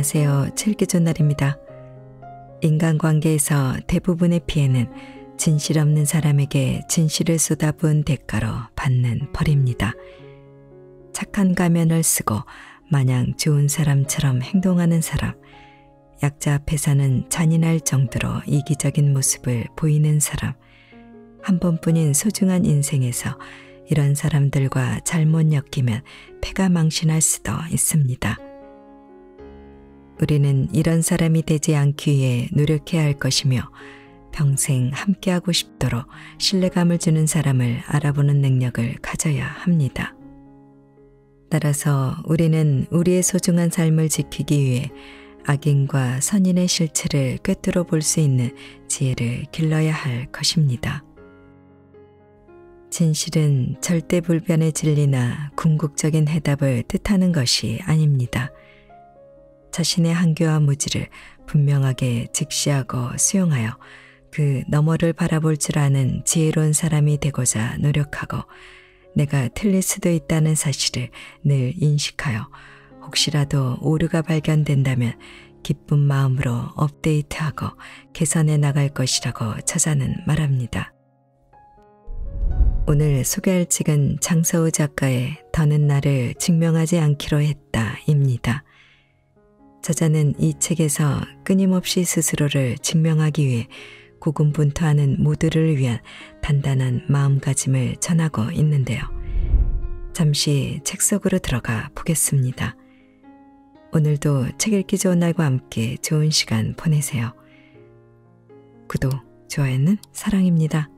안녕하세요. 칠기전 날입니다. 인간관계에서 대부분의 피해는 진실 없는 사람에게 진실을 쏟아부은 대가로 받는 벌입니다. 착한 가면을 쓰고 마냥 좋은 사람처럼 행동하는 사람, 약자 앞에서는 잔인할 정도로 이기적인 모습을 보이는 사람, 한 번뿐인 소중한 인생에서 이런 사람들과 잘못 엮이면 패가 망신할 수도 있습니다. 우리는 이런 사람이 되지 않기 위해 노력해야 할 것이며 평생 함께하고 싶도록 신뢰감을 주는 사람을 알아보는 능력을 가져야 합니다. 따라서 우리는 우리의 소중한 삶을 지키기 위해 악인과 선인의 실체를 꿰뚫어 볼 수 있는 지혜를 길러야 할 것입니다. 진실은 절대 불변의 진리나 궁극적인 해답을 뜻하는 것이 아닙니다. 자신의 한교와 무지를 분명하게 직시하고 수용하여 그 너머를 바라볼 줄 아는 지혜로운 사람이 되고자 노력하고 내가 틀릴 수도 있다는 사실을 늘 인식하여 혹시라도 오류가 발견된다면 기쁜 마음으로 업데이트하고 개선해 나갈 것이라고 저자는 말합니다. 오늘 소개할 책은 장서우 작가의 더는 나를 증명하지 않기로 했다입니다. 저자는 이 책에서 끊임없이 스스로를 증명하기 위해 고군분투하는 모두를 위한 단단한 마음가짐을 전하고 있는데요. 잠시 책 속으로 들어가 보겠습니다. 오늘도 책 읽기 좋은 날과 함께 좋은 시간 보내세요. 구독, 좋아요는 사랑입니다.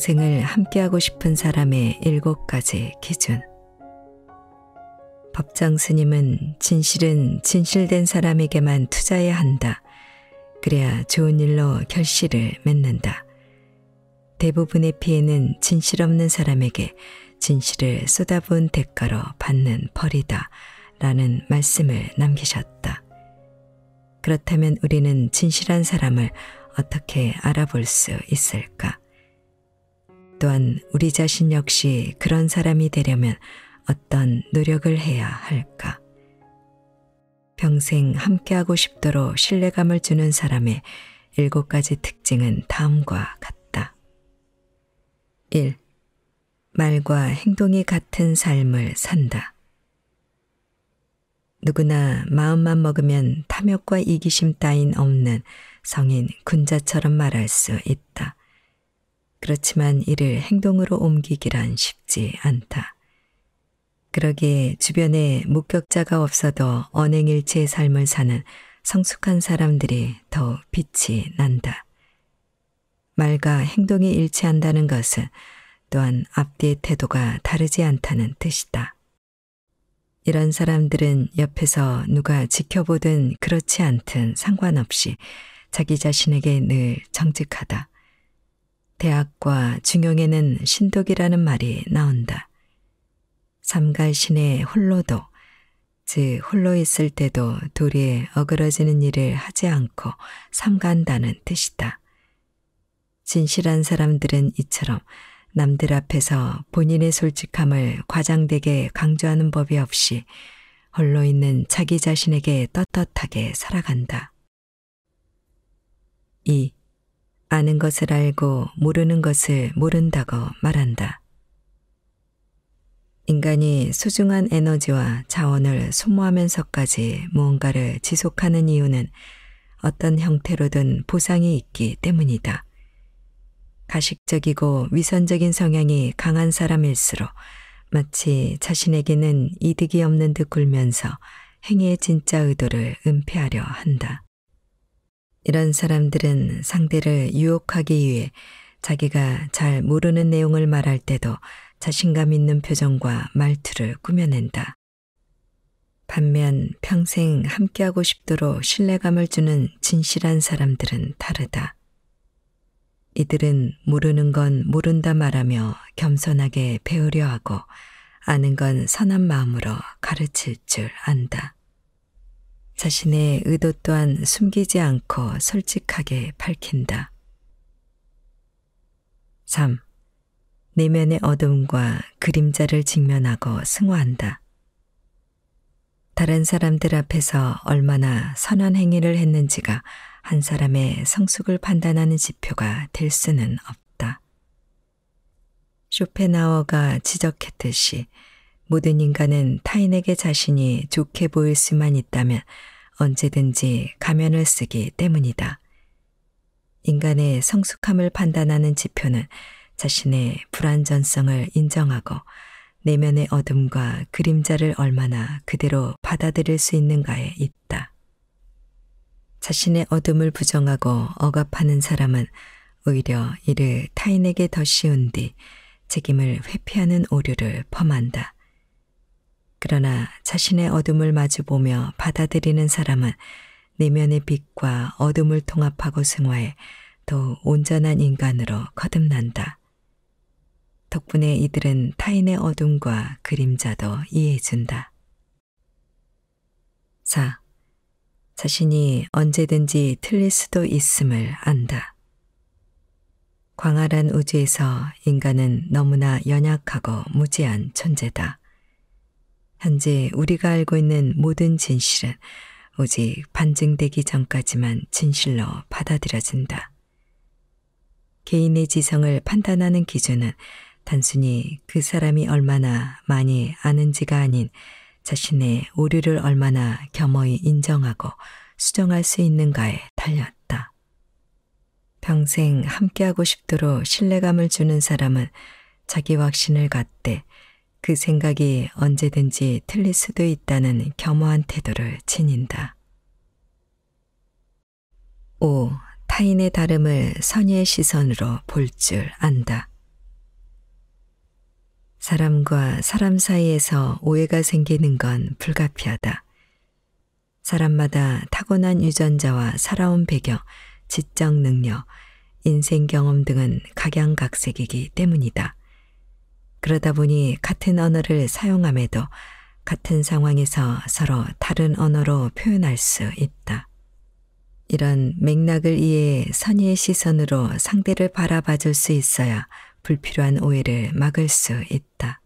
평생을 함께하고 싶은 사람의 일곱 가지 기준. 법장 스님은 진실은 진실된 사람에게만 투자해야 한다. 그래야 좋은 일로 결실을 맺는다. 대부분의 피해는 진실 없는 사람에게 진실을 쏟아부은 대가로 받는 벌이다. 라는 말씀을 남기셨다. 그렇다면 우리는 진실한 사람을 어떻게 알아볼 수 있을까? 또한 우리 자신 역시 그런 사람이 되려면 어떤 노력을 해야 할까? 평생 함께하고 싶도록 신뢰감을 주는 사람의 일곱 가지 특징은 다음과 같다. 1. 말과 행동이 같은 삶을 산다. 누구나 마음만 먹으면 탐욕과 이기심 따윈 없는 성인 군자처럼 말할 수 있다. 그렇지만 이를 행동으로 옮기기란 쉽지 않다. 그러기에 주변에 목격자가 없어도 언행일체의 삶을 사는 성숙한 사람들이 더 빛이 난다. 말과 행동이 일치한다는 것은 또한 앞뒤의 태도가 다르지 않다는 뜻이다. 이런 사람들은 옆에서 누가 지켜보든 그렇지 않든 상관없이 자기 자신에게 늘 정직하다. 대학과 중용에는 신독이라는 말이 나온다. 삼갈신의 홀로도, 즉 홀로 있을 때도 도리에 어그러지는 일을 하지 않고 삼간다는 뜻이다. 진실한 사람들은 이처럼 남들 앞에서 본인의 솔직함을 과장되게 강조하는 법이 없이 홀로 있는 자기 자신에게 떳떳하게 살아간다. 2. 아는 것을 알고 모르는 것을 모른다고 말한다. 인간이 소중한 에너지와 자원을 소모하면서까지 무언가를 지속하는 이유는 어떤 형태로든 보상이 있기 때문이다. 가식적이고 위선적인 성향이 강한 사람일수록 마치 자신에게는 이득이 없는 듯 굴면서 행위의 진짜 의도를 은폐하려 한다. 이런 사람들은 상대를 유혹하기 위해 자기가 잘 모르는 내용을 말할 때도 자신감 있는 표정과 말투를 꾸며낸다. 반면 평생 함께하고 싶도록 신뢰감을 주는 진실한 사람들은 다르다. 이들은 모르는 건 모른다 말하며 겸손하게 배우려 하고 아는 건 선한 마음으로 가르칠 줄 안다. 자신의 의도 또한 숨기지 않고 솔직하게 밝힌다. 3. 내면의 어둠과 그림자를 직면하고 승화한다. 다른 사람들 앞에서 얼마나 선한 행위를 했는지가 한 사람의 성숙을 판단하는 지표가 될 수는 없다. 쇼펜하워가 지적했듯이 모든 인간은 타인에게 자신이 좋게 보일 수만 있다면 언제든지 가면을 쓰기 때문이다. 인간의 성숙함을 판단하는 지표는 자신의 불완전성을 인정하고 내면의 어둠과 그림자를 얼마나 그대로 받아들일 수 있는가에 있다. 자신의 어둠을 부정하고 억압하는 사람은 오히려 이를 타인에게 더 씌운 뒤 책임을 회피하는 오류를 범한다. 그러나 자신의 어둠을 마주보며 받아들이는 사람은 내면의 빛과 어둠을 통합하고 승화해 더 온전한 인간으로 거듭난다. 덕분에 이들은 타인의 어둠과 그림자도 이해해준다. 4. 자신이 언제든지 틀릴 수도 있음을 안다. 광활한 우주에서 인간은 너무나 연약하고 무지한 존재다. 현재 우리가 알고 있는 모든 진실은 오직 반증되기 전까지만 진실로 받아들여진다. 개인의 지성을 판단하는 기준은 단순히 그 사람이 얼마나 많이 아는지가 아닌 자신의 오류를 얼마나 겸허히 인정하고 수정할 수 있는가에 달렸다. 평생 함께하고 싶도록 신뢰감을 주는 사람은 자기 확신을 갖되 그 생각이 언제든지 틀릴 수도 있다는 겸허한 태도를 지닌다. 5. 타인의 다름을 선의의 시선으로 볼 줄 안다. 사람과 사람 사이에서 오해가 생기는 건 불가피하다. 사람마다 타고난 유전자와 살아온 배경, 지적 능력, 인생 경험 등은 각양각색이기 때문이다. 그러다 보니 같은 언어를 사용함에도 같은 상황에서 서로 다른 언어로 표현할 수 있다. 이런 맥락을 이해 선의의 시선으로 상대를 바라봐 줄 수 있어야 불필요한 오해를 막을 수 있다.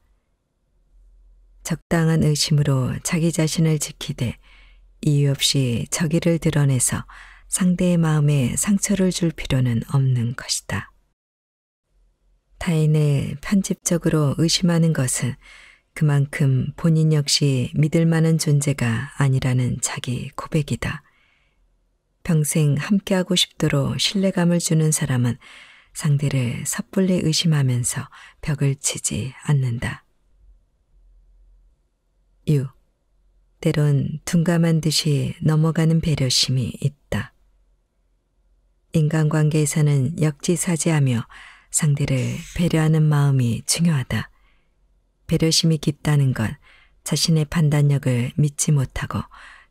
적당한 의심으로 자기 자신을 지키되 이유 없이 저기를 드러내서 상대의 마음에 상처를 줄 필요는 없는 것이다. 타인을 편집적으로 의심하는 것은 그만큼 본인 역시 믿을 만한 존재가 아니라는 자기 고백이다. 평생 함께하고 싶도록 신뢰감을 주는 사람은 상대를 섣불리 의심하면서 벽을 치지 않는다. 6. 때론 둔감한 듯이 넘어가는 배려심이 있다. 인간관계에서는 역지사지하며 상대를 배려하는 마음이 중요하다. 배려심이 깊다는 건 자신의 판단력을 믿지 못하고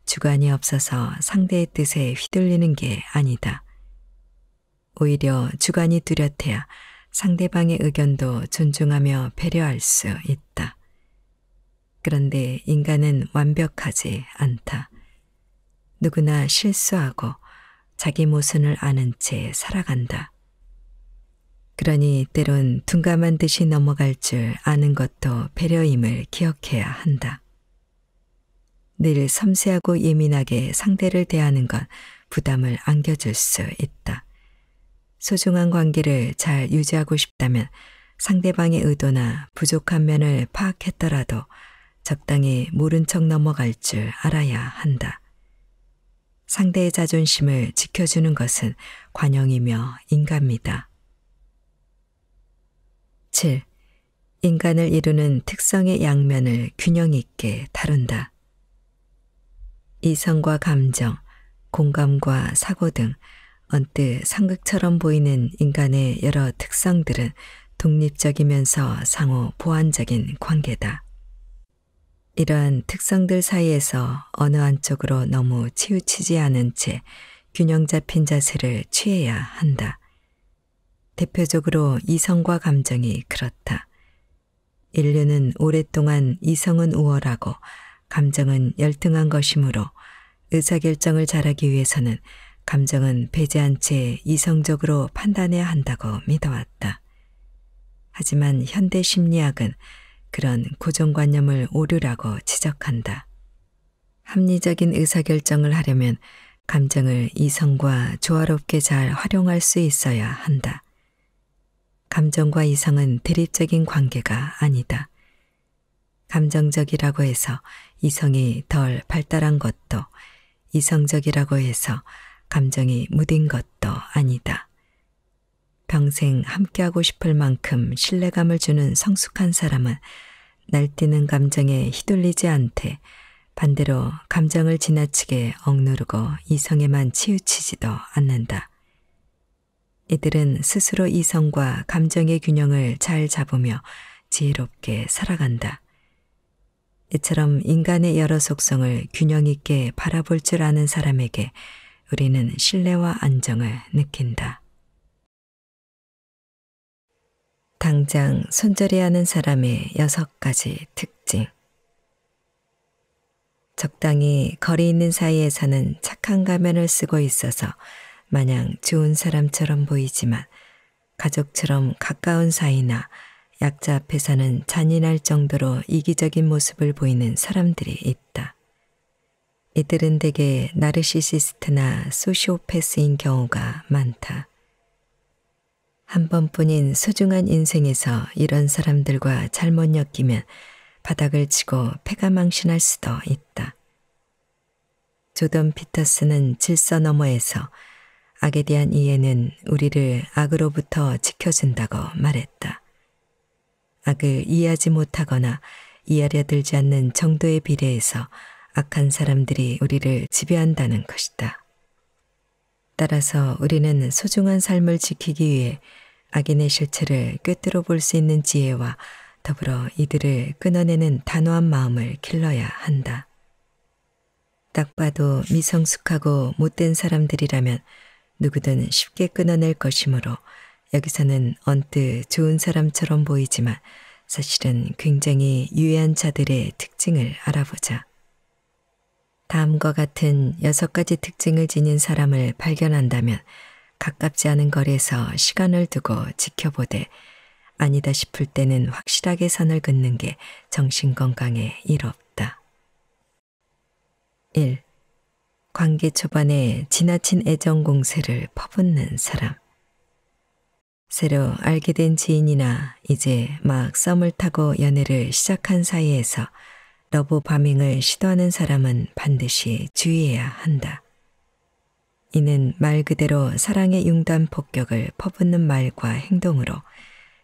주관이 없어서 상대의 뜻에 휘둘리는 게 아니다. 오히려 주관이 뚜렷해야 상대방의 의견도 존중하며 배려할 수 있다. 그런데 인간은 완벽하지 않다. 누구나 실수하고 자기 모순을 아는 채 살아간다. 그러니 때론 둔감한 듯이 넘어갈 줄 아는 것도 배려임을 기억해야 한다. 늘 섬세하고 예민하게 상대를 대하는 건 부담을 안겨줄 수 있다. 소중한 관계를 잘 유지하고 싶다면 상대방의 의도나 부족한 면을 파악했더라도 적당히 모른 척 넘어갈 줄 알아야 한다. 상대의 자존심을 지켜주는 것은 관용이며 인간이다 7. 인간을 이루는 특성의 양면을 균형 있게 다룬다. 이성과 감정, 공감과 사고 등 언뜻 상극처럼 보이는 인간의 여러 특성들은 독립적이면서 상호 보완적인 관계다. 이러한 특성들 사이에서 어느 한쪽으로 너무 치우치지 않은 채 균형 잡힌 자세를 취해야 한다. 대표적으로 이성과 감정이 그렇다. 인류는 오랫동안 이성은 우월하고 감정은 열등한 것이므로 의사결정을 잘하기 위해서는 감정은 배제한 채 이성적으로 판단해야 한다고 믿어왔다. 하지만 현대 심리학은 그런 고정관념을 오류라고 지적한다. 합리적인 의사결정을 하려면 감정을 이성과 조화롭게 잘 활용할 수 있어야 한다. 감정과 이성은 대립적인 관계가 아니다. 감정적이라고 해서 이성이 덜 발달한 것도 이성적이라고 해서 감정이 무딘 것도 아니다. 평생 함께하고 싶을 만큼 신뢰감을 주는 성숙한 사람은 날뛰는 감정에 휘둘리지 않되 반대로 감정을 지나치게 억누르고 이성에만 치우치지도 않는다. 이들은 스스로 이성과 감정의 균형을 잘 잡으며 지혜롭게 살아간다. 이처럼 인간의 여러 속성을 균형 있게 바라볼 줄 아는 사람에게 우리는 신뢰와 안정을 느낀다. 당장 손절이 하는 사람의 여섯 가지 특징. 적당히 거리 있는 사이에 사는 착한 가면을 쓰고 있어서 마냥 좋은 사람처럼 보이지만 가족처럼 가까운 사이나 약자 앞에 서는 잔인할 정도로 이기적인 모습을 보이는 사람들이 있다. 이들은 대개 나르시시스트나 소시오패스인 경우가 많다. 한 번뿐인 소중한 인생에서 이런 사람들과 잘못 엮이면 바닥을 치고 패가 망신할 수도 있다. 조던 피터스는 질서 너머에서 악에 대한 이해는 우리를 악으로부터 지켜준다고 말했다. 악을 이해하지 못하거나 이해려 들지 않는 정도에 비례해서 악한 사람들이 우리를 지배한다는 것이다. 따라서 우리는 소중한 삶을 지키기 위해 악인의 실체를 꿰뚫어 볼 수 있는 지혜와 더불어 이들을 끊어내는 단호한 마음을 길러야 한다. 딱 봐도 미성숙하고 못된 사람들이라면 누구든 쉽게 끊어낼 것이므로 여기서는 언뜻 좋은 사람처럼 보이지만 사실은 굉장히 유해한 자들의 특징을 알아보자. 다음과 같은 여섯 가지 특징을 지닌 사람을 발견한다면 가깝지 않은 거리에서 시간을 두고 지켜보되 아니다 싶을 때는 확실하게 선을 긋는 게 정신건강에 이롭다. 1. 관계 초반에 지나친 애정 공세를 퍼붓는 사람. 새로 알게 된 지인이나 이제 막 썸을 타고 연애를 시작한 사이에서 러브 바밍을 시도하는 사람은 반드시 주의해야 한다. 이는 말 그대로 사랑의 융단 폭격을 퍼붓는 말과 행동으로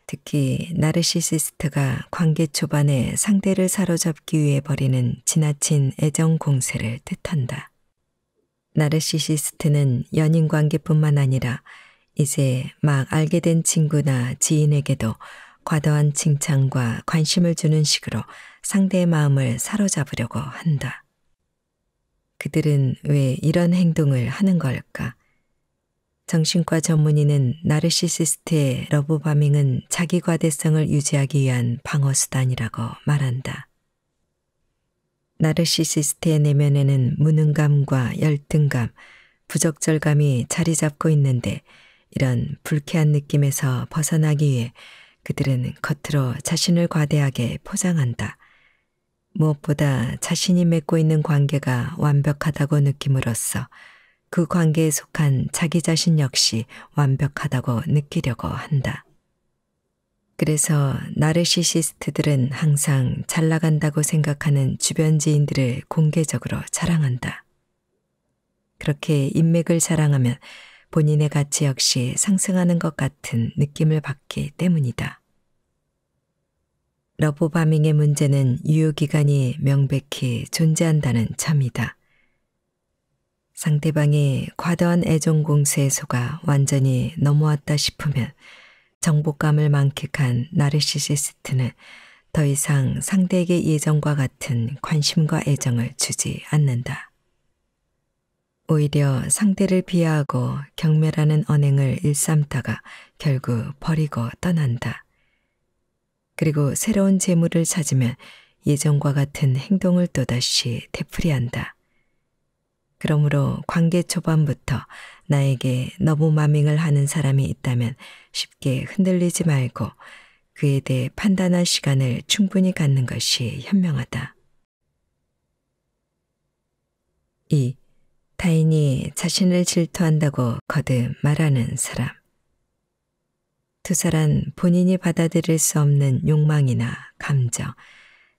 특히 나르시시스트가 관계 초반에 상대를 사로잡기 위해 벌이는 지나친 애정 공세를 뜻한다. 나르시시스트는 연인 관계뿐만 아니라 이제 막 알게 된 친구나 지인에게도 과도한 칭찬과 관심을 주는 식으로 상대의 마음을 사로잡으려고 한다. 그들은 왜 이런 행동을 하는 걸까? 정신과 전문의는 나르시시스트의 러브바밍은 자기 과대성을 유지하기 위한 방어수단이라고 말한다. 나르시시스트의 내면에는 무능감과 열등감, 부적절감이 자리 잡고 있는데 이런 불쾌한 느낌에서 벗어나기 위해 그들은 겉으로 자신을 과대하게 포장한다. 무엇보다 자신이 맺고 있는 관계가 완벽하다고 느낌으로써 그 관계에 속한 자기 자신 역시 완벽하다고 느끼려고 한다. 그래서 나르시시스트들은 항상 잘 나간다고 생각하는 주변 지인들을 공개적으로 자랑한다. 그렇게 인맥을 자랑하면 본인의 가치 역시 상승하는 것 같은 느낌을 받기 때문이다. 러브바밍의 문제는 유효기간이 명백히 존재한다는 점이다. 상대방이 과도한 애정공세에 속아 완전히 넘어왔다 싶으면 정복감을 만끽한 나르시시스트는 더 이상 상대에게 예전과 같은 관심과 애정을 주지 않는다. 오히려 상대를 비하하고 경멸하는 언행을 일삼다가 결국 버리고 떠난다. 그리고 새로운 재물을 찾으면 예전과 같은 행동을 또다시 되풀이한다. 그러므로 관계 초반부터 나에게 너무 마밍을 하는 사람이 있다면 쉽게 흔들리지 말고 그에 대해 판단할 시간을 충분히 갖는 것이 현명하다. 2. 타인이 자신을 질투한다고 거듭 말하는 사람. 투사란 본인이 받아들일 수 없는 욕망이나 감정,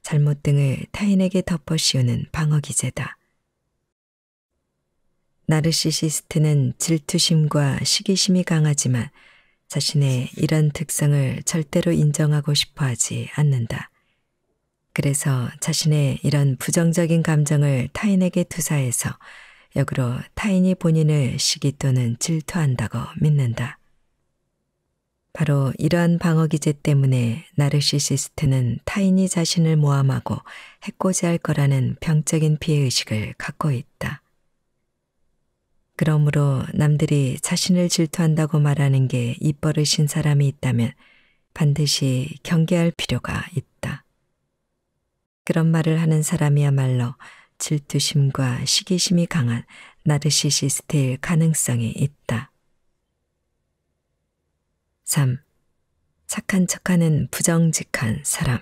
잘못 등을 타인에게 덮어씌우는 방어기제다. 나르시시스트는 질투심과 시기심이 강하지만 자신의 이런 특성을 절대로 인정하고 싶어 하지 않는다. 그래서 자신의 이런 부정적인 감정을 타인에게 투사해서 역으로 타인이 본인을 시기 또는 질투한다고 믿는다. 바로 이러한 방어기제 때문에 나르시시스트는 타인이 자신을 모함하고 해코지할 거라는 병적인 피해의식을 갖고 있다. 그러므로 남들이 자신을 질투한다고 말하는 게 입버릇인 사람이 있다면 반드시 경계할 필요가 있다. 그런 말을 하는 사람이야말로 질투심과 시기심이 강한 나르시시스트일 가능성이 있다. 3. 착한 척하는 부정직한 사람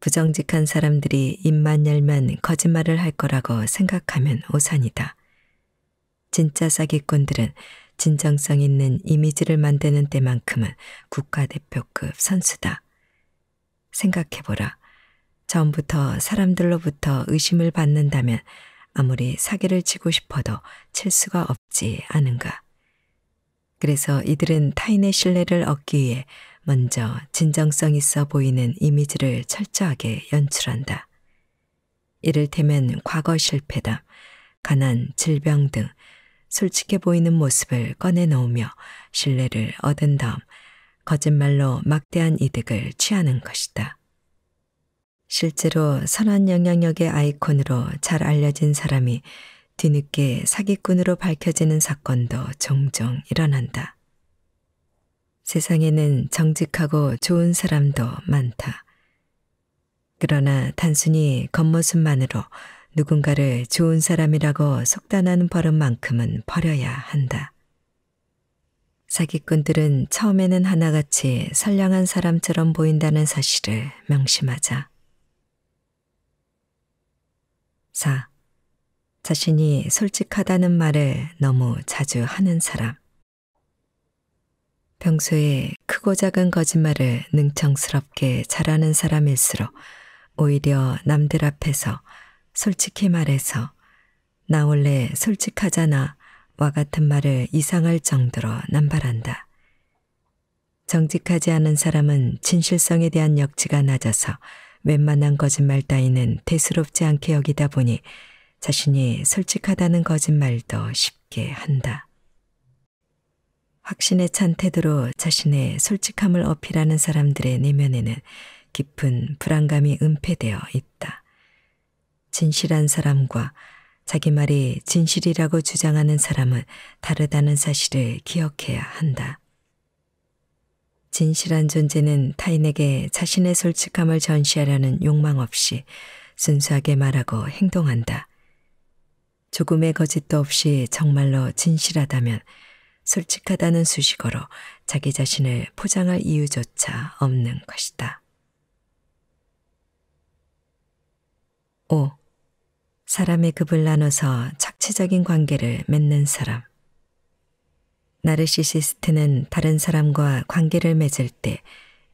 부정직한 사람들이 입만 열면 거짓말을 할 거라고 생각하면 오산이다. 진짜 사기꾼들은 진정성 있는 이미지를 만드는 때만큼은 국가대표급 선수다. 생각해보라. 처음부터 사람들로부터 의심을 받는다면 아무리 사기를 치고 싶어도 칠 수가 없지 않은가. 그래서 이들은 타인의 신뢰를 얻기 위해 먼저 진정성 있어 보이는 이미지를 철저하게 연출한다. 이를테면 과거 실패다 가난, 질병 등 솔직해 보이는 모습을 꺼내놓으며 신뢰를 얻은 다음 거짓말로 막대한 이득을 취하는 것이다. 실제로 선한 영향력의 아이콘으로 잘 알려진 사람이 뒤늦게 사기꾼으로 밝혀지는 사건도 종종 일어난다. 세상에는 정직하고 좋은 사람도 많다. 그러나 단순히 겉모습만으로 누군가를 좋은 사람이라고 속단하는 버릇만큼은 버려야 한다. 사기꾼들은 처음에는 하나같이 선량한 사람처럼 보인다는 사실을 명심하자. 4. 자신이 솔직하다는 말을 너무 자주 하는 사람. 평소에 크고 작은 거짓말을 능청스럽게 잘하는 사람일수록 오히려 남들 앞에서 솔직히 말해서 나 원래 솔직하잖아 와 같은 말을 이상할 정도로 남발한다. 정직하지 않은 사람은 진실성에 대한 역지가 낮아서 웬만한 거짓말 따위는 대수롭지 않게 여기다 보니 자신이 솔직하다는 거짓말도 쉽게 한다. 확신에 찬 태도로 자신의 솔직함을 어필하는 사람들의 내면에는 깊은 불안감이 은폐되어 있다. 진실한 사람과 자기 말이 진실이라고 주장하는 사람은 다르다는 사실을 기억해야 한다. 진실한 존재는 타인에게 자신의 솔직함을 전시하려는 욕망 없이 순수하게 말하고 행동한다. 조금의 거짓도 없이 정말로 진실하다면 솔직하다는 수식어로 자기 자신을 포장할 이유조차 없는 것이다. 5. 사람의 급을 나눠서 착취적인 관계를 맺는 사람. 나르시시스트는 다른 사람과 관계를 맺을 때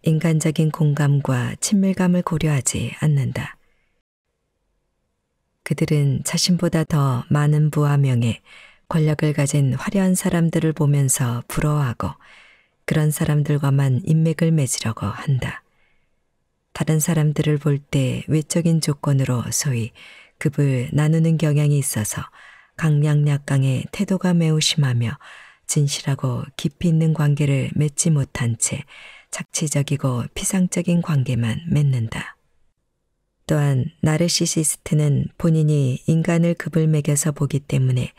인간적인 공감과 친밀감을 고려하지 않는다. 그들은 자신보다 더 많은 부와 명예, 권력을 가진 화려한 사람들을 보면서 부러워하고 그런 사람들과만 인맥을 맺으려고 한다. 다른 사람들을 볼 때 외적인 조건으로 소위 급을 나누는 경향이 있어서 강량약강의 태도가 매우 심하며 진실하고 깊이 있는 관계를 맺지 못한 채 착취적이고 피상적인 관계만 맺는다. 또한 나르시시스트는 본인이 인간을 급을 매겨서 보기 때문에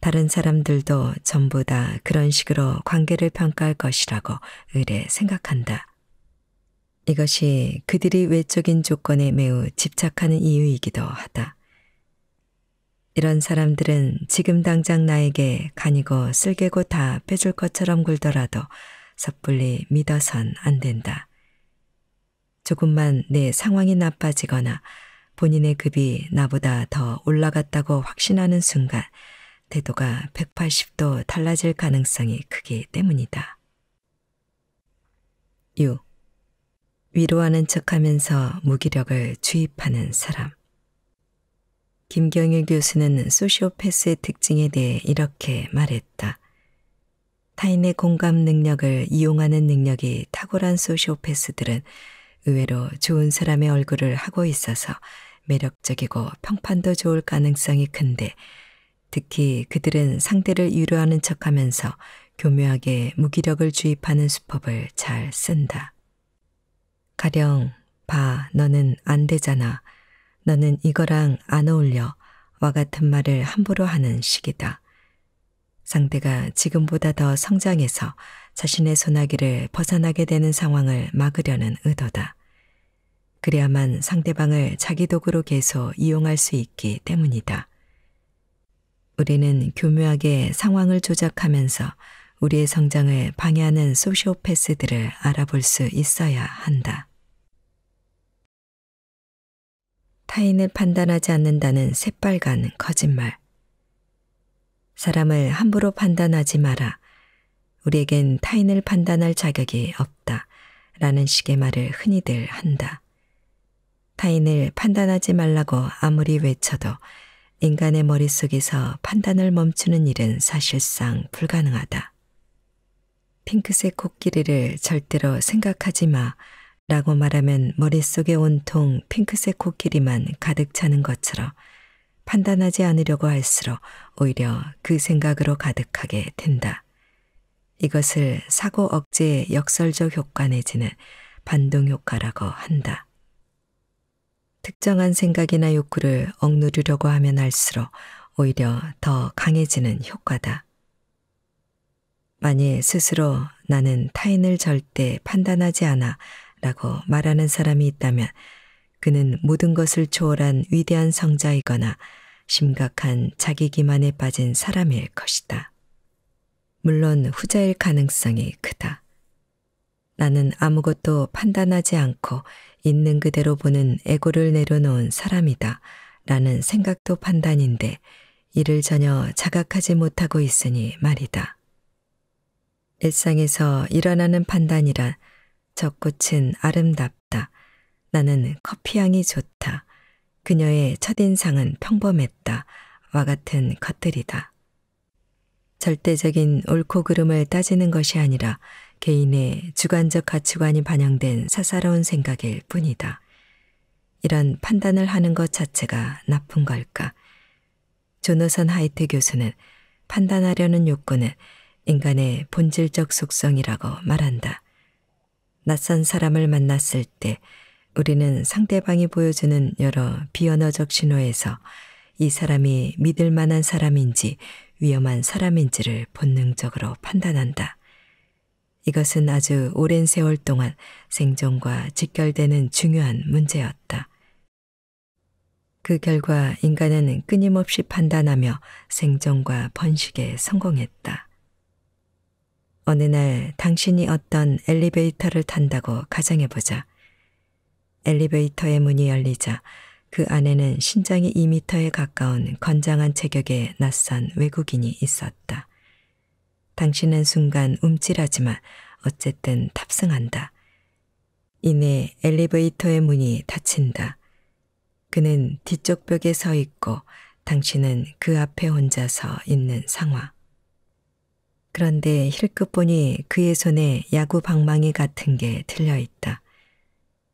다른 사람들도 전부 다 그런 식으로 관계를 평가할 것이라고 의뢰 생각한다. 이것이 그들이 외적인 조건에 매우 집착하는 이유이기도 하다. 이런 사람들은 지금 당장 나에게 간이고 쓸개고 다 빼줄 것처럼 굴더라도 섣불리 믿어선 안 된다. 조금만 내 상황이 나빠지거나 본인의 급이 나보다 더 올라갔다고 확신하는 순간 태도가 180도 달라질 가능성이 크기 때문이다. 6. 위로하는 척하면서 무기력을 주입하는 사람. 김경일 교수는 소시오패스의 특징에 대해 이렇게 말했다. 타인의 공감 능력을 이용하는 능력이 탁월한 소시오패스들은 의외로 좋은 사람의 얼굴을 하고 있어서 매력적이고 평판도 좋을 가능성이 큰데 특히 그들은 상대를 유료하는 척하면서 교묘하게 무기력을 주입하는 수법을 잘 쓴다. 가령 봐 너는 안 되잖아. 너는 이거랑 안 어울려. 와 같은 말을 함부로 하는 식이다 상대가 지금보다 더 성장해서 자신의 소나기를 벗어나게 되는 상황을 막으려는 의도다. 그래야만 상대방을 자기 도구로 계속 이용할 수 있기 때문이다. 우리는 교묘하게 상황을 조작하면서 우리의 성장을 방해하는 소시오패스들을 알아볼 수 있어야 한다. 타인을 판단하지 않는다는 새빨간 거짓말. 사람을 함부로 판단하지 마라. 우리에겐 타인을 판단할 자격이 없다. 라는 식의 말을 흔히들 한다. 타인을 판단하지 말라고 아무리 외쳐도 인간의 머릿속에서 판단을 멈추는 일은 사실상 불가능하다. 핑크색 코끼리를 절대로 생각하지 마 라고 말하면 머릿속에 온통 핑크색 코끼리만 가득 차는 것처럼 판단하지 않으려고 할수록 오히려 그 생각으로 가득하게 된다. 이것을 사고 억제의 역설적 효과 내지는 반동 효과라고 한다. 특정한 생각이나 욕구를 억누르려고 하면 할수록 오히려 더 강해지는 효과다. 만일 스스로 나는 타인을 절대 판단하지 않아 라고 말하는 사람이 있다면 그는 모든 것을 초월한 위대한 성자이거나 심각한 자기 기만에 빠진 사람일 것이다. 물론 후자일 가능성이 크다. 나는 아무것도 판단하지 않고 있는 그대로 보는 에고를 내려놓은 사람이다. 라는 생각도 판단인데 이를 전혀 자각하지 못하고 있으니 말이다. 일상에서 일어나는 판단이라 저 꽃은 아름답다. 나는 커피향이 좋다. 그녀의 첫인상은 평범했다. 와 같은 것들이다. 절대적인 옳고 그름을 따지는 것이 아니라 개인의 주관적 가치관이 반영된 사사로운 생각일 뿐이다. 이런 판단을 하는 것 자체가 나쁜 걸까? 조노선 하이트 교수는 판단하려는 욕구는 인간의 본질적 속성이라고 말한다. 낯선 사람을 만났을 때 우리는 상대방이 보여주는 여러 비언어적 신호에서 이 사람이 믿을 만한 사람인지 위험한 사람인지를 본능적으로 판단한다. 이것은 아주 오랜 세월 동안 생존과 직결되는 중요한 문제였다. 그 결과 인간은 끊임없이 판단하며 생존과 번식에 성공했다. 어느 날 당신이 어떤 엘리베이터를 탄다고 가정해보자. 엘리베이터의 문이 열리자 그 안에는 신장이 2미터에 가까운 건장한 체격의 낯선 외국인이 있었다. 당신은 순간 움찔하지만 어쨌든 탑승한다. 이내 엘리베이터의 문이 닫힌다. 그는 뒤쪽 벽에 서 있고 당신은 그 앞에 혼자 서 있는 상황. 그런데 힐끗 보니 그의 손에 야구 방망이 같은 게 들려 있다.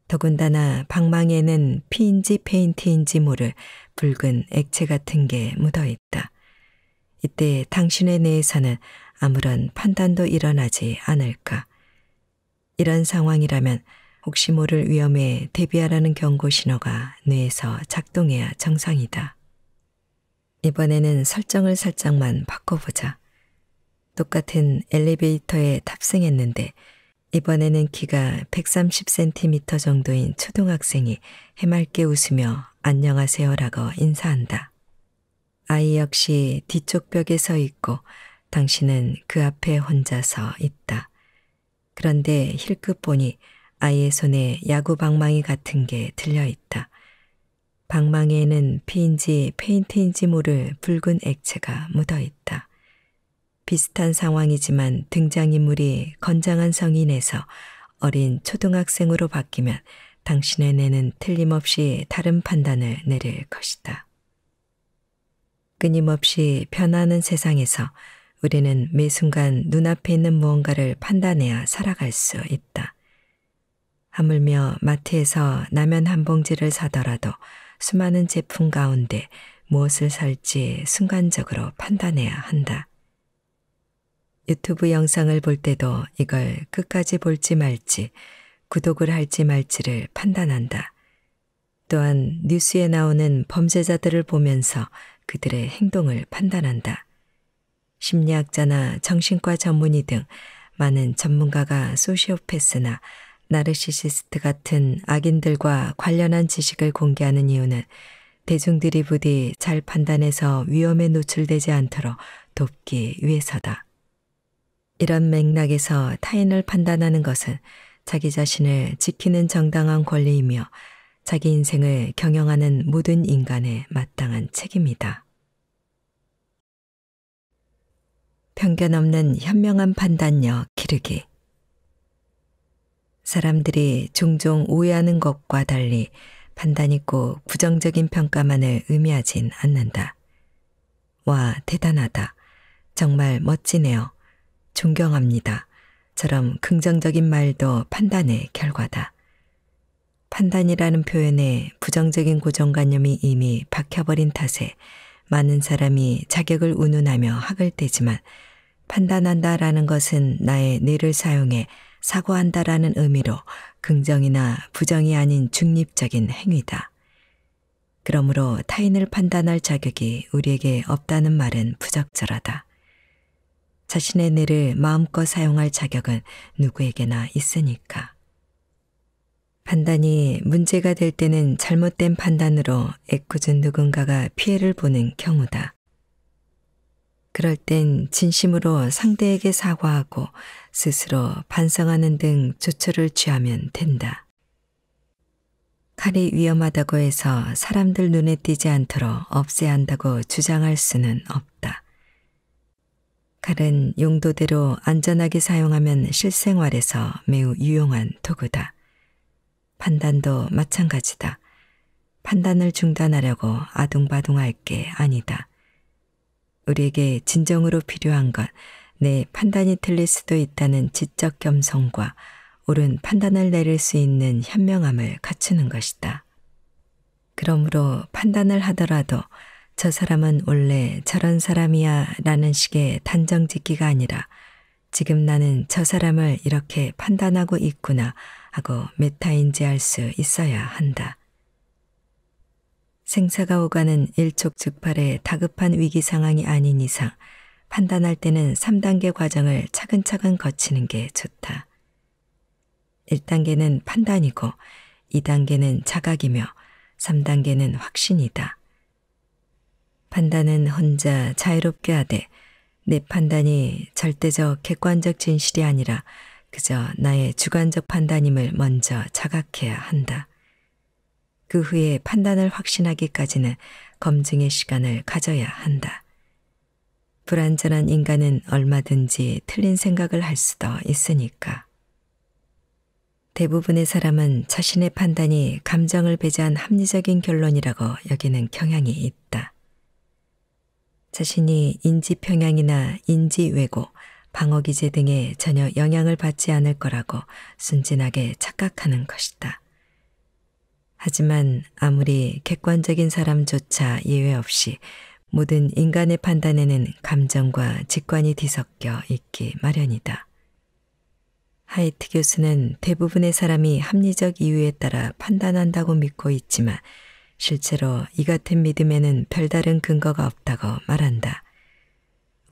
더군다나 방망이에는 피인지 페인트인지 모를 붉은 액체 같은 게 묻어 있다. 이때 당신의 뇌에서는 아무런 판단도 일어나지 않을까. 이런 상황이라면 혹시 모를 위험에 대비하라는 경고 신호가 뇌에서 작동해야 정상이다. 이번에는 설정을 살짝만 바꿔보자. 똑같은 엘리베이터에 탑승했는데 이번에는 키가 130cm 정도인 초등학생이 해맑게 웃으며 안녕하세요라고 인사한다. 아이 역시 뒤쪽 벽에 서 있고 당신은 그 앞에 혼자서 있다. 그런데 힐끗 보니 아이의 손에 야구 방망이 같은 게 들려 있다. 방망이에는 피인지 페인트인지 모를 붉은 액체가 묻어 있다. 비슷한 상황이지만 등장인물이 건장한 성인에서 어린 초등학생으로 바뀌면 당신의 뇌는 틀림없이 다른 판단을 내릴 것이다. 끊임없이 변하는 세상에서 우리는 매 순간 눈앞에 있는 무언가를 판단해야 살아갈 수 있다. 하물며 마트에서 라면 한 봉지를 사더라도 수많은 제품 가운데 무엇을 살지 순간적으로 판단해야 한다. 유튜브 영상을 볼 때도 이걸 끝까지 볼지 말지, 구독을 할지 말지를 판단한다. 또한 뉴스에 나오는 범죄자들을 보면서 그들의 행동을 판단한다. 심리학자나 정신과 전문의 등 많은 전문가가 소시오패스나 나르시시스트 같은 악인들과 관련한 지식을 공개하는 이유는 대중들이 부디 잘 판단해서 위험에 노출되지 않도록 돕기 위해서다. 이런 맥락에서 타인을 판단하는 것은 자기 자신을 지키는 정당한 권리이며 자기 인생을 경영하는 모든 인간의 마땅한 책입니다 편견 없는 현명한 판단력 기르기 사람들이 종종 오해하는 것과 달리 판단 있고 부정적인 평가만을 의미하진 않는다. 와, 대단하다. 정말 멋지네요. 존경합니다. 처럼 긍정적인 말도 판단의 결과다. 판단이라는 표현에 부정적인 고정관념이 이미 박혀버린 탓에 많은 사람이 자격을 운운하며 학을 떼지만 판단한다라는 것은 나의 뇌를 사용해 사고한다라는 의미로 긍정이나 부정이 아닌 중립적인 행위다. 그러므로 타인을 판단할 자격이 우리에게 없다는 말은 부적절하다. 자신의 뇌를 마음껏 사용할 자격은 누구에게나 있으니까. 판단이 문제가 될 때는 잘못된 판단으로 애꿎은 누군가가 피해를 보는 경우다. 그럴 땐 진심으로 상대에게 사과하고 스스로 반성하는 등 조처를 취하면 된다. 칼이 위험하다고 해서 사람들 눈에 띄지 않도록 없애야 한다고 주장할 수는 없다. 칼은 용도대로 안전하게 사용하면 실생활에서 매우 유용한 도구다. 판단도 마찬가지다. 판단을 중단하려고 아둥바둥할 게 아니다. 우리에게 진정으로 필요한 건 내 판단이 틀릴 수도 있다는 지적 겸손과 옳은 판단을 내릴 수 있는 현명함을 갖추는 것이다. 그러므로 판단을 하더라도 저 사람은 원래 저런 사람이야 라는 식의 단정 짓기가 아니라 지금 나는 저 사람을 이렇게 판단하고 있구나 하고 메타인지할 수 있어야 한다. 생사가 오가는 일촉즉발의 다급한 위기 상황이 아닌 이상 판단할 때는 3단계 과정을 차근차근 거치는 게 좋다. 1단계는 판단이고 2단계는 자각이며 3단계는 확신이다. 판단은 혼자 자유롭게 하되 내 판단이 절대적 객관적 진실이 아니라 그저 나의 주관적 판단임을 먼저 자각해야 한다. 그 후에 판단을 확신하기까지는 검증의 시간을 가져야 한다. 불완전한 인간은 얼마든지 틀린 생각을 할 수도 있으니까. 대부분의 사람은 자신의 판단이 감정을 배제한 합리적인 결론이라고 여기는 경향이 있다. 자신이 인지평양이나 인지왜고, 방어기제 등에 전혀 영향을 받지 않을 거라고 순진하게 착각하는 것이다. 하지만 아무리 객관적인 사람조차 예외 없이 모든 인간의 판단에는 감정과 직관이 뒤섞여 있기 마련이다. 하이트 교수는 대부분의 사람이 합리적 이유에 따라 판단한다고 믿고 있지만 실제로 이 같은 믿음에는 별다른 근거가 없다고 말한다.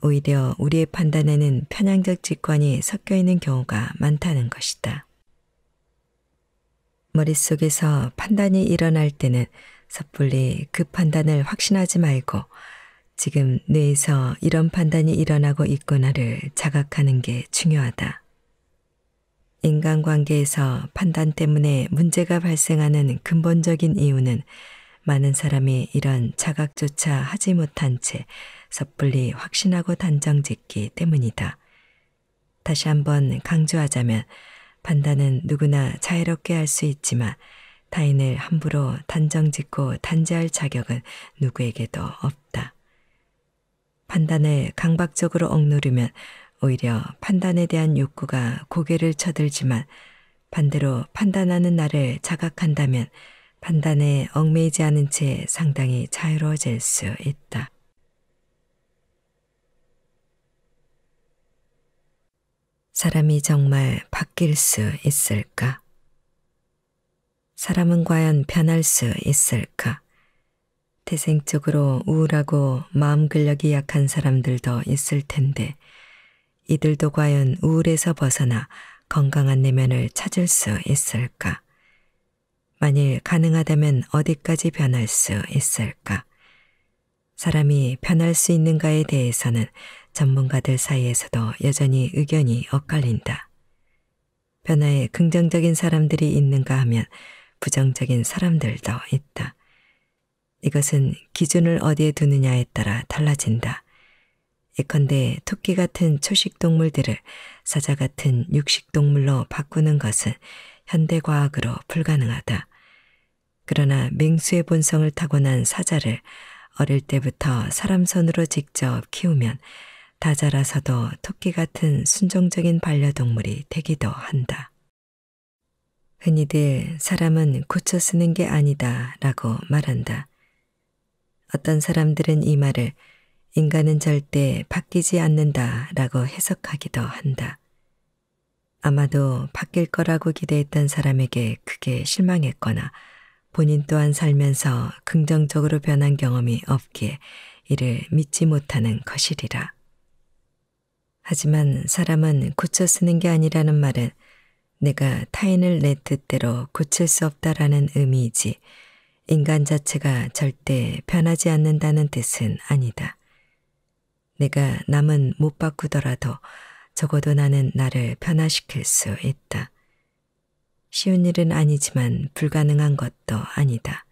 오히려 우리의 판단에는 편향적 직관이 섞여 있는 경우가 많다는 것이다. 머릿속에서 판단이 일어날 때는 섣불리 그 판단을 확신하지 말고 지금 뇌에서 이런 판단이 일어나고 있구나를 자각하는 게 중요하다. 인간관계에서 판단 때문에 문제가 발생하는 근본적인 이유는 많은 사람이 이런 자각조차 하지 못한 채 섣불리 확신하고 단정 짓기 때문이다. 다시 한번 강조하자면 판단은 누구나 자유롭게 할 수 있지만 타인을 함부로 단정 짓고 단죄할 자격은 누구에게도 없다. 판단을 강박적으로 억누르면 오히려 판단에 대한 욕구가 고개를 쳐들지만 반대로 판단하는 나를 자각한다면 판단에 얽매이지 않은 채 상당히 자유로워질 수 있다. 사람이 정말 바뀔 수 있을까? 사람은 과연 변할 수 있을까? 태생적으로 우울하고 마음 근력이 약한 사람들도 있을 텐데 이들도 과연 우울에서 벗어나 건강한 내면을 찾을 수 있을까? 만일 가능하다면 어디까지 변할 수 있을까? 사람이 변할 수 있는가에 대해서는 전문가들 사이에서도 여전히 의견이 엇갈린다. 변화에 긍정적인 사람들이 있는가 하면 부정적인 사람들도 있다. 이것은 기준을 어디에 두느냐에 따라 달라진다. 예컨대 토끼 같은 초식동물들을 사자 같은 육식동물로 바꾸는 것은 현대과학으로 불가능하다. 그러나 맹수의 본성을 타고난 사자를 어릴 때부터 사람 손으로 직접 키우면 다 자라서도 토끼 같은 순종적인 반려동물이 되기도 한다. 흔히들 사람은 고쳐 쓰는 게 아니다 라고 말한다. 어떤 사람들은 이 말을 인간은 절대 바뀌지 않는다 라고 해석하기도 한다. 아마도 바뀔 거라고 기대했던 사람에게 크게 실망했거나 본인 또한 살면서 긍정적으로 변한 경험이 없기에 이를 믿지 못하는 것이리라. 하지만 사람은 고쳐 쓰는 게 아니라는 말은 내가 타인을 내 뜻대로 고칠 수 없다라는 의미이지 인간 자체가 절대 변하지 않는다는 뜻은 아니다. 내가 남은 못 바꾸더라도 적어도 나는 나를 변화시킬 수 있다. 쉬운 일은 아니지만 불가능한 것도 아니다.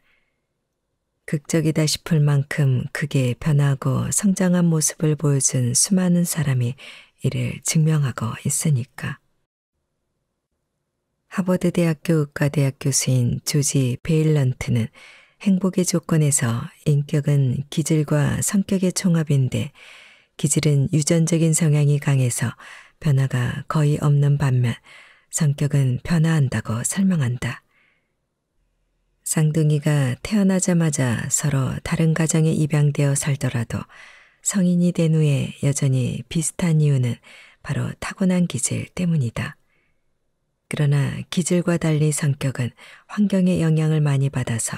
극적이다 싶을 만큼 크게 변하고 성장한 모습을 보여준 수많은 사람이 이를 증명하고 있으니까. 하버드 대학교 의과대학 교수인 조지 베일런트는 행복의 조건에서 인격은 기질과 성격의 총합인데 기질은 유전적인 성향이 강해서 변화가 거의 없는 반면 성격은 변화한다고 설명한다. 쌍둥이가 태어나자마자 서로 다른 가정에 입양되어 살더라도 성인이 된 후에 여전히 비슷한 이유는 바로 타고난 기질 때문이다. 그러나 기질과 달리 성격은 환경의 영향을 많이 받아서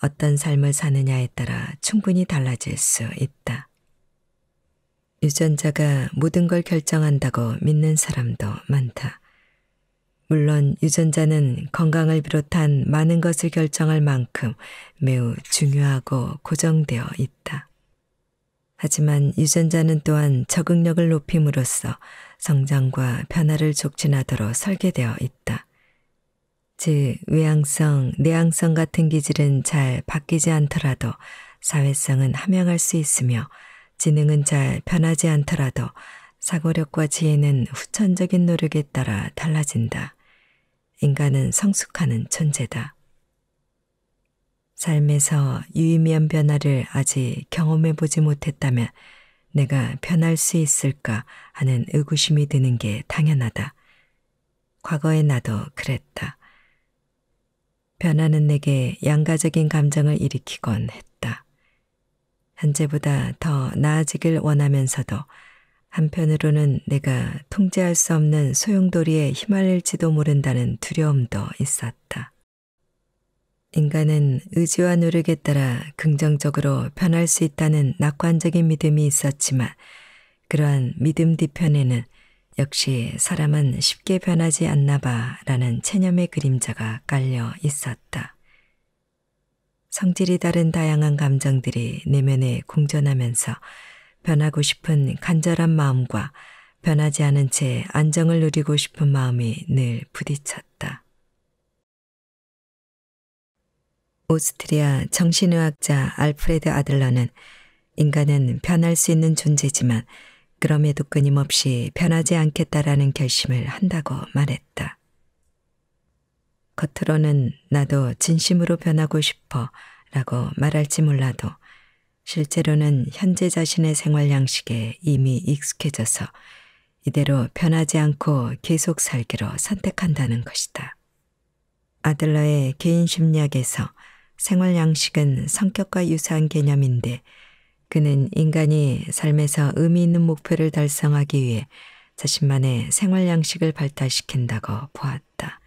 어떤 삶을 사느냐에 따라 충분히 달라질 수 있다. 유전자가 모든 걸 결정한다고 믿는 사람도 많다. 물론 유전자는 건강을 비롯한 많은 것을 결정할 만큼 매우 중요하고 고정되어 있다. 하지만 유전자는 또한 적응력을 높임으로써 성장과 변화를 촉진하도록 설계되어 있다. 즉, 외향성, 내향성 같은 기질은 잘 바뀌지 않더라도 사회성은 함양할 수 있으며 지능은 잘 변하지 않더라도 사고력과 지혜는 후천적인 노력에 따라 달라진다. 인간은 성숙하는 존재다. 삶에서 유의미한 변화를 아직 경험해 보지 못했다면 내가 변할 수 있을까 하는 의구심이 드는 게 당연하다. 과거의 나도 그랬다. 변화는 내게 양가적인 감정을 일으키곤 했다. 현재보다 더 나아지길 원하면서도 한편으로는 내가 통제할 수 없는 소용돌이에 휘말릴지도 모른다는 두려움도 있었다. 인간은 의지와 노력에 따라 긍정적으로 변할 수 있다는 낙관적인 믿음이 있었지만 그러한 믿음 뒤편에는 역시 사람은 쉽게 변하지 않나 봐라는 체념의 그림자가 깔려 있었다. 성질이 다른 다양한 감정들이 내면에 공존하면서 변하고 싶은 간절한 마음과 변하지 않은 채 안정을 누리고 싶은 마음이 늘 부딪혔다. 오스트리아 정신의학자 알프레드 아들러는 인간은 변할 수 있는 존재지만 그럼에도 끊임없이 변하지 않겠다라는 결심을 한다고 말했다. 겉으로는 나도 진심으로 변하고 싶어 라고 말할지 몰라도 실제로는 현재 자신의 생활 양식에 이미 익숙해져서 이대로 변하지 않고 계속 살기로 선택한다는 것이다. 아들러의 개인 심리학에서 생활 양식은 성격과 유사한 개념인데 그는 인간이 삶에서 의미 있는 목표를 달성하기 위해 자신만의 생활 양식을 발달시킨다고 보았다.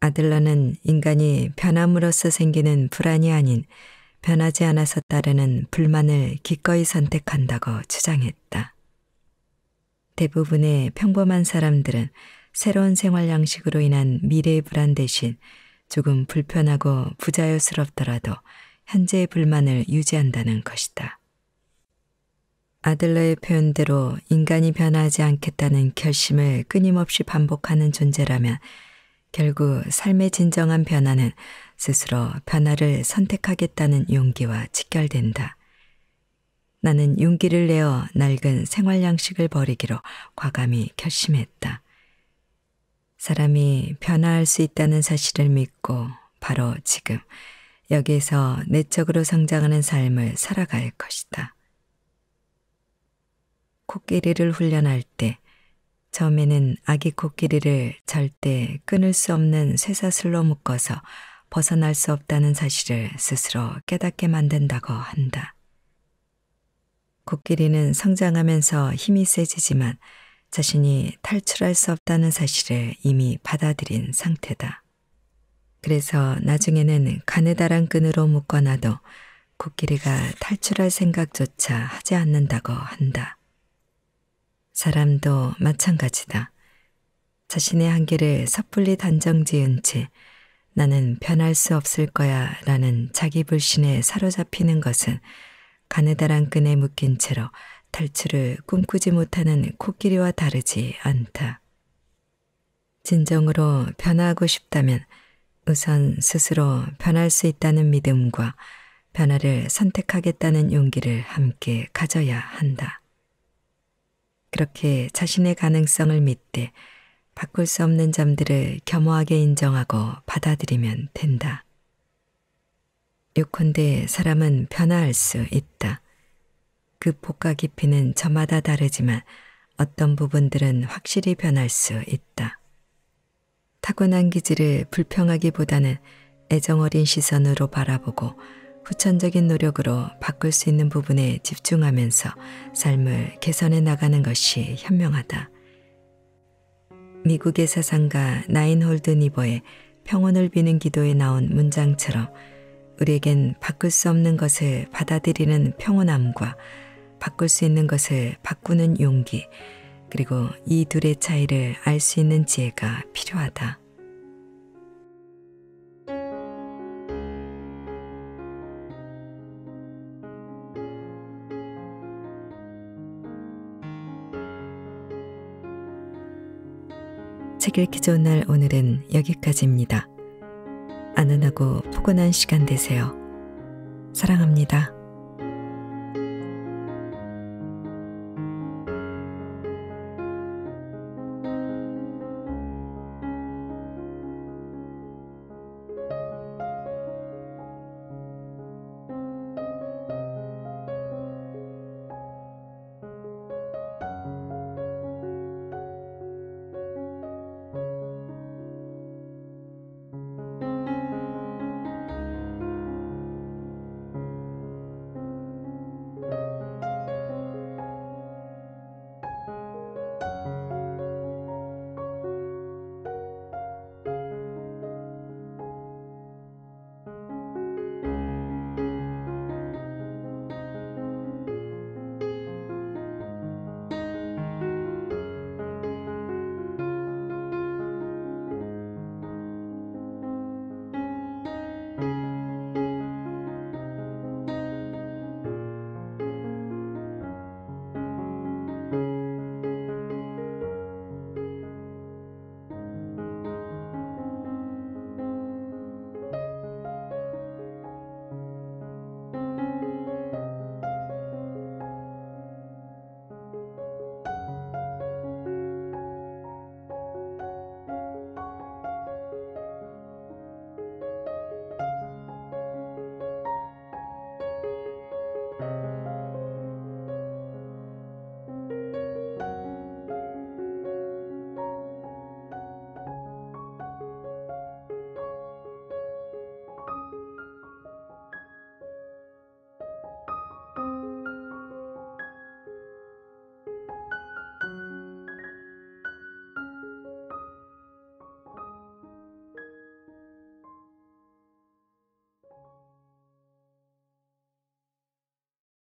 아들러는 인간이 변함으로써 생기는 불안이 아닌 변하지 않아서 따르는 불만을 기꺼이 선택한다고 주장했다. 대부분의 평범한 사람들은 새로운 생활 양식으로 인한 미래의 불안 대신 조금 불편하고 부자연스럽더라도 현재의 불만을 유지한다는 것이다. 아들러의 표현대로 인간이 변하지 않겠다는 결심을 끊임없이 반복하는 존재라면 결국 삶의 진정한 변화는 스스로 변화를 선택하겠다는 용기와 직결된다. 나는 용기를 내어 낡은 생활 양식을 버리기로 과감히 결심했다. 사람이 변화할 수 있다는 사실을 믿고 바로 지금 여기에서 내적으로 성장하는 삶을 살아갈 것이다. 코끼리를 훈련할 때 처음에는 아기 코끼리를 절대 끊을 수 없는 쇠사슬로 묶어서 벗어날 수 없다는 사실을 스스로 깨닫게 만든다고 한다. 코끼리는 성장하면서 힘이 세지지만 자신이 탈출할 수 없다는 사실을 이미 받아들인 상태다. 그래서 나중에는 가느다란 끈으로 묶어놔도 코끼리가 탈출할 생각조차 하지 않는다고 한다. 사람도 마찬가지다. 자신의 한계를 섣불리 단정 지은 채 나는 변할 수 없을 거야 라는 자기 불신에 사로잡히는 것은 가느다란 끈에 묶인 채로 탈출을 꿈꾸지 못하는 코끼리와 다르지 않다. 진정으로 변화하고 싶다면 우선 스스로 변할 수 있다는 믿음과 변화를 선택하겠다는 용기를 함께 가져야 한다. 그렇게 자신의 가능성을 믿되 바꿀 수 없는 점들을 겸허하게 인정하고 받아들이면 된다. 요컨대 사람은 변화할 수 있다. 그 복과 깊이는 저마다 다르지만 어떤 부분들은 확실히 변할 수 있다. 타고난 기질을 불평하기보다는 애정어린 시선으로 바라보고 후천적인 노력으로 바꿀 수 있는 부분에 집중하면서 삶을 개선해 나가는 것이 현명하다. 미국의 사상가 나인홀드 니버의 평온을 비는 기도에 나온 문장처럼 우리에겐 바꿀 수 없는 것을 받아들이는 평온함과 바꿀 수 있는 것을 바꾸는 용기, 그리고 이 둘의 차이를 알 수 있는 지혜가 필요하다. 책 읽기 좋은 날 오늘은 여기까지입니다. 안은하고 포근한 시간 되세요. 사랑합니다.